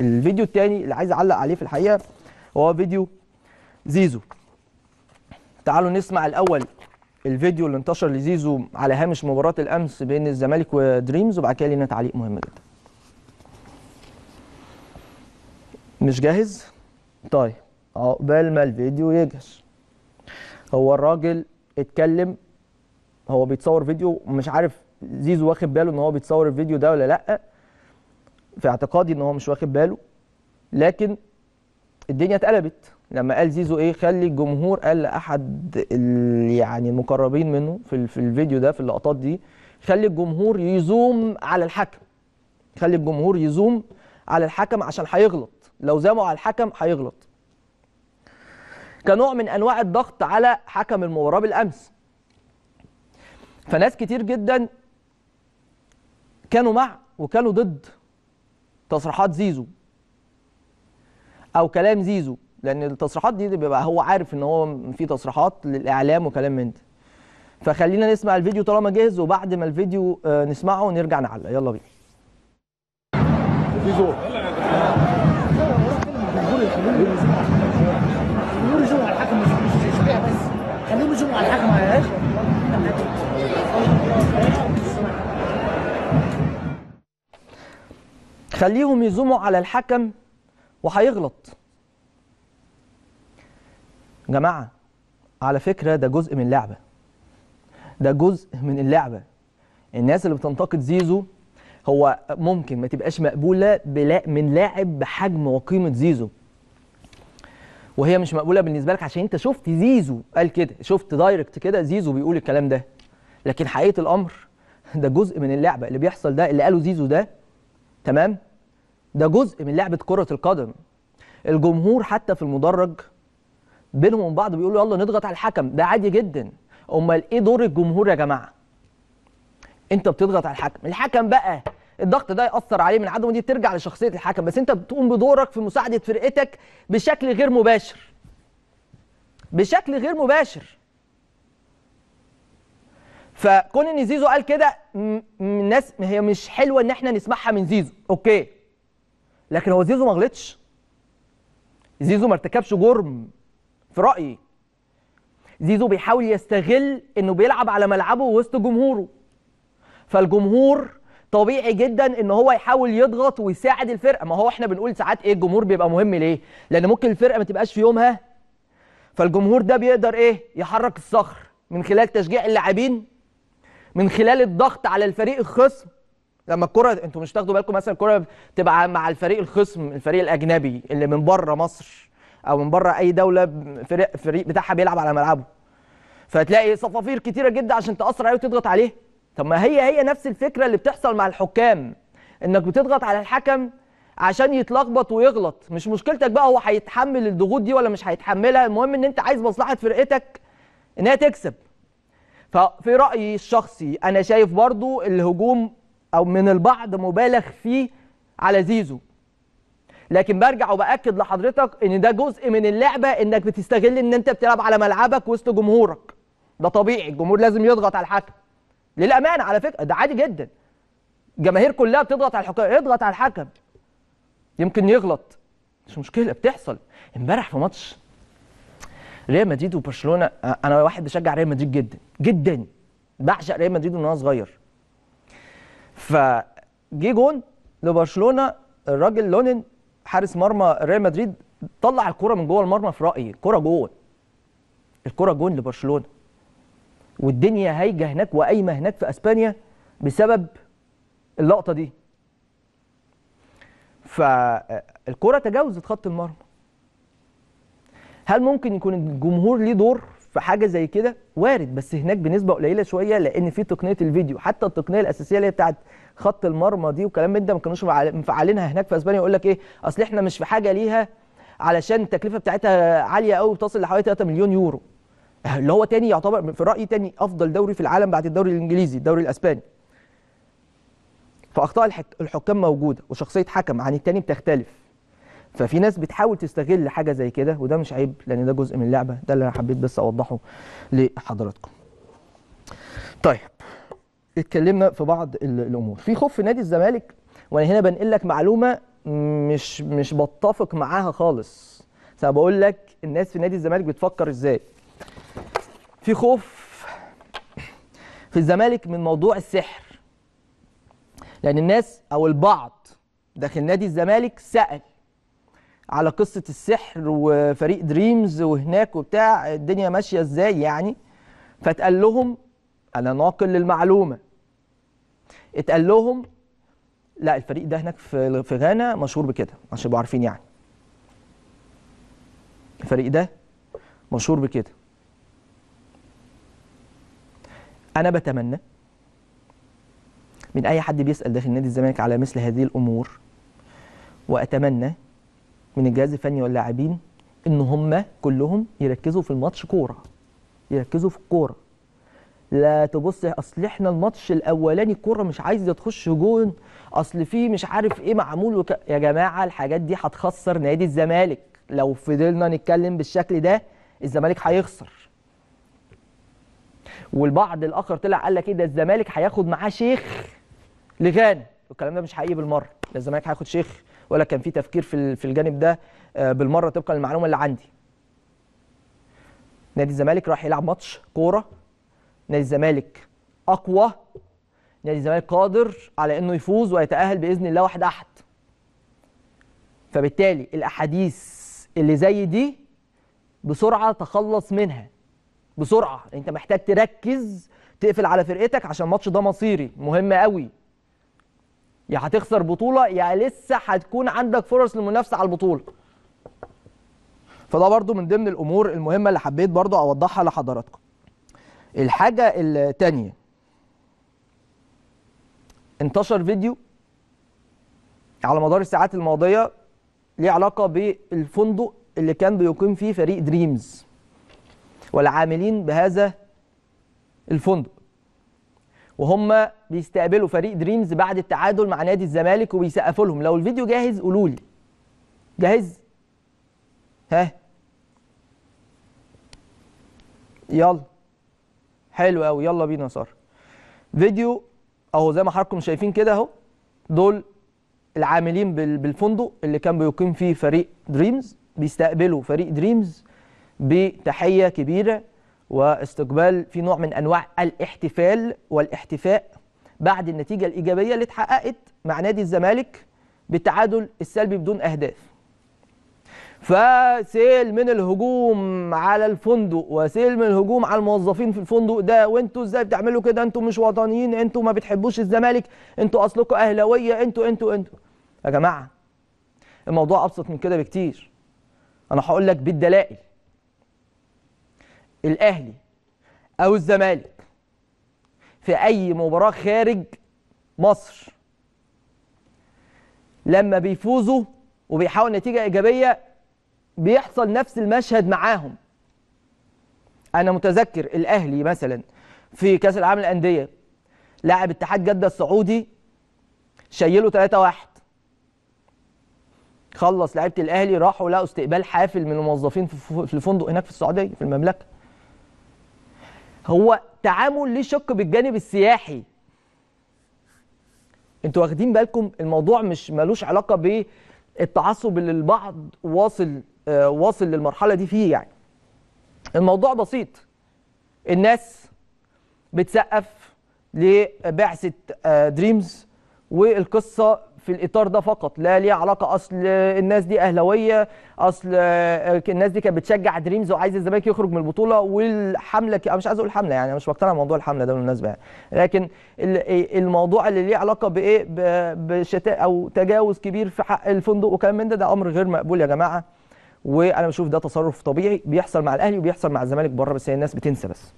الفيديو الثاني اللي عايز اعلق عليه في الحقيقه هو فيديو زيزو تعالوا نسمع الاول الفيديو اللي انتشر لزيزو على هامش مباراه الامس بين الزمالك ودريمز وبعد كده لنا تعليق مهم جدا مش جاهز طيب عقبال ما الفيديو يجهز هو الراجل اتكلم هو بيتصور فيديو مش عارف زيزو واخد باله ان هو بيتصور الفيديو ده ولا لا في اعتقادي ان هو مش واخد باله لكن الدنيا اتقلبت لما قال زيزو ايه خلي الجمهور قال لاحد يعني المقربين منه في, في الفيديو ده في اللقطات دي خلي الجمهور يزوم على الحكم خلي الجمهور يزوم على الحكم عشان هيغلط لو زاموا على الحكم هيغلط كنوع من انواع الضغط على حكم المباراه بالامس فناس كتير جدا كانوا مع وكانوا ضد تصريحات زيزو او كلام زيزو لان التصريحات دي بيبقى هو عارف ان هو في تصريحات للاعلام وكلام من ده فخلينا نسمع الفيديو طالما جاهز وبعد ما الفيديو آه، نسمعه ونرجع نعلق يلا بينا زيزو الحكم مش مش بس خليهم يجوا على الحكم اخي خليهم يزوموا على الحكم وهيغلط جماعة على فكرة ده جزء من اللعبة ده جزء من اللعبة الناس اللي بتنتقد زيزو هو ممكن ما تبقاش مقبولة بلا من لاعب بحجم وقيمة زيزو وهي مش مقبولة بالنسبة لك عشان انت شفت زيزو قال كده شفت دايركت كده زيزو بيقول الكلام ده لكن حقيقة الأمر ده جزء من اللعبة اللي بيحصل ده اللي قاله زيزو ده تمام ده جزء من لعبه كره القدم الجمهور حتى في المدرج بينهم وبين بعض بيقولوا يلا نضغط على الحكم ده عادي جدا امال ايه دور الجمهور يا جماعه انت بتضغط على الحكم الحكم بقى الضغط ده ياثر عليه من عدم ودي ترجع لشخصيه الحكم بس انت بتقوم بدورك في مساعده فرقتك بشكل غير مباشر بشكل غير مباشر فكون ان زيزو قال كده الناس هي مش حلوه ان احنا نسمعها من زيزو اوكي لكن هو زيزو ما غلطش زيزو ما ارتكبش جرم في رايي زيزو بيحاول يستغل انه بيلعب على ملعبه وسط جمهوره فالجمهور طبيعي جدا ان هو يحاول يضغط ويساعد الفرقه ما هو احنا بنقول ساعات ايه الجمهور بيبقى مهم ليه لان ممكن الفرقه ما تبقاش في يومها فالجمهور ده بيقدر ايه يحرك الصخر من خلال تشجيع اللاعبين من خلال الضغط على الفريق الخصم لما الكره انتوا مش تاخدوا بالكم مثلا الكره بتبقى مع الفريق الخصم الفريق الاجنبي اللي من بره مصر او من بره اي دوله فريق, فريق بتاعها بيلعب على ملعبه فتلاقي صفافير كتيره جدا عشان تاثر عليه وتضغط عليه طب ما هي هي نفس الفكره اللي بتحصل مع الحكام انك بتضغط على الحكم عشان يتلخبط ويغلط مش مشكلتك بقى هو هيتحمل الضغوط دي ولا مش هيتحملها المهم ان انت عايز مصلحه فرقتك ان هي تكسب ففي رايي الشخصي انا شايف برضو الهجوم او من البعض مبالغ فيه على زيزو لكن برجع وباكد لحضرتك ان ده جزء من اللعبه انك بتستغل ان انت بتلعب على ملعبك وسط جمهورك ده طبيعي الجمهور لازم يضغط على الحكم للامانه على فكره ده عادي جدا الجماهير كلها بتضغط على الحكم اضغط على الحكم يمكن يغلط مش مشكله بتحصل امبارح في ماتش ريال مدريد وبرشلونه انا واحد بشجع ريال مدريد جدا جدا بعشق ريال مدريد من وانا صغير فجي جون لبرشلونه الراجل لونين حارس مرمى ريال مدريد طلع الكره من جوه المرمى في رايي الكره جون الكره جون لبرشلونه والدنيا هايجه هناك وقايمه هناك في اسبانيا بسبب اللقطه دي فالكره تجاوزت خط المرمى هل ممكن يكون الجمهور ليه دور في حاجه زي كده وارد بس هناك بنسبه قليله شويه لان في تقنيه الفيديو حتى التقنيه الاساسيه اللي هي بتاعت خط المرمى دي وكلام من ده ما كانوش مفعلينها هناك في اسبانيا يقول لك ايه اصل احنا مش في حاجه ليها علشان التكلفه بتاعتها عاليه قوي بتصل لحوالي 3 مليون يورو اللي هو تاني يعتبر في رايي تاني افضل دوري في العالم بعد الدوري الانجليزي الدوري الاسباني فاخطاء الحكام موجوده وشخصيه حكم عن التاني بتختلف ففي ناس بتحاول تستغل حاجه زي كده وده مش عيب لان ده جزء من اللعبه ده اللي انا حبيت بس اوضحه لحضراتكم طيب اتكلمنا في بعض الامور في خوف في نادي الزمالك وانا هنا بنقل لك معلومه مش مش بتفق معاها خالص انا بقول لك الناس في نادي الزمالك بتفكر ازاي في خوف في الزمالك من موضوع السحر لان الناس او البعض داخل نادي الزمالك سال على قصه السحر وفريق دريمز وهناك وبتاع الدنيا ماشيه ازاي يعني فاتقال لهم انا ناقل للمعلومه اتقال لهم لا الفريق ده هناك في في غانا مشهور بكده عشان يبقوا عارفين يعني الفريق ده مشهور بكده انا بتمنى من اي حد بيسال داخل نادي الزمالك على مثل هذه الامور واتمنى من الجهاز الفني واللاعبين ان هم كلهم يركزوا في الماتش كوره يركزوا في الكوره لا تبص اصل احنا الماتش الاولاني الكوره مش عايزه تخش جون اصل فيه مش عارف ايه معمول وك... يا جماعه الحاجات دي هتخسر نادي الزمالك لو فضلنا نتكلم بالشكل ده الزمالك هيخسر والبعض الاخر طلع قال لك ايه ده الزمالك هياخد معاه شيخ لغانا الكلام ده مش حقيقي بالمره ده الزمالك هياخد شيخ ولا كان في تفكير في في الجانب ده آه، بالمره طبقا للمعلومه اللي عندي نادي الزمالك راح يلعب ماتش كوره نادي الزمالك اقوى نادي الزمالك قادر على انه يفوز ويتاهل باذن الله واحد احد فبالتالي الاحاديث اللي زي دي بسرعه تخلص منها بسرعه انت محتاج تركز تقفل على فرقتك عشان الماتش ده مصيري مهم قوي يا هتخسر بطوله يا لسه هتكون عندك فرص للمنافسه على البطوله فده برضو من ضمن الامور المهمه اللي حبيت برضو اوضحها لحضراتكم الحاجه الثانيه انتشر فيديو على مدار الساعات الماضيه ليه علاقه بالفندق اللي كان بيقيم فيه فريق دريمز والعاملين بهذا الفندق وهم بيستقبلوا فريق دريمز بعد التعادل مع نادي الزمالك وبيسقفوا لهم لو الفيديو جاهز قولوا لي جاهز ها يلا حلو قوي يلا بينا يا فيديو اهو زي ما حضراتكم شايفين كده اهو دول العاملين بالفندق اللي كان بيقيم فيه فريق دريمز بيستقبلوا فريق دريمز بتحيه كبيره واستقبال في نوع من انواع الاحتفال والاحتفاء بعد النتيجه الايجابيه اللي اتحققت مع نادي الزمالك بالتعادل السلبي بدون اهداف. فسيل من الهجوم على الفندق وسيل من الهجوم على الموظفين في الفندق ده وانتوا ازاي بتعملوا كده انتوا مش وطنيين انتوا ما بتحبوش الزمالك انتوا اصلكم اهلاويه انتوا انتوا انتوا يا جماعه الموضوع ابسط من كده بكتير انا هقول لك بالدلائل الاهلي او الزمالك في اي مباراه خارج مصر لما بيفوزوا وبيحاول نتيجه ايجابيه بيحصل نفس المشهد معاهم انا متذكر الاهلي مثلا في كاس العالم للانديه لاعب اتحاد جده السعودي شيله 3 1 خلص لعيبه الاهلي راحوا لقوا استقبال حافل من الموظفين في الفندق هناك في السعوديه في المملكه هو تعامل ليه شق بالجانب السياحي انتوا واخدين بالكم الموضوع مش ملوش علاقه بالتعصب اللي البعض واصل آه واصل للمرحله دي فيه يعني الموضوع بسيط الناس بتسقف لبعثه آه دريمز والقصه في الاطار ده فقط لا ليه علاقه اصل الناس دي اهلاويه اصل آه، الناس دي كانت بتشجع دريمز وعايز الزمالك يخرج من البطوله والحمله انا مش عايز اقول حمله يعني انا مش مقتنع بموضوع الحمله ده بالمناسبه يعني لكن إيه، الموضوع اللي ليه علاقه بايه بشتاء او تجاوز كبير في حق الفندق وكلام من ده ده امر غير مقبول يا جماعه وانا بشوف ده تصرف طبيعي بيحصل مع الاهلي وبيحصل مع الزمالك بره بس هي الناس بتنسى بس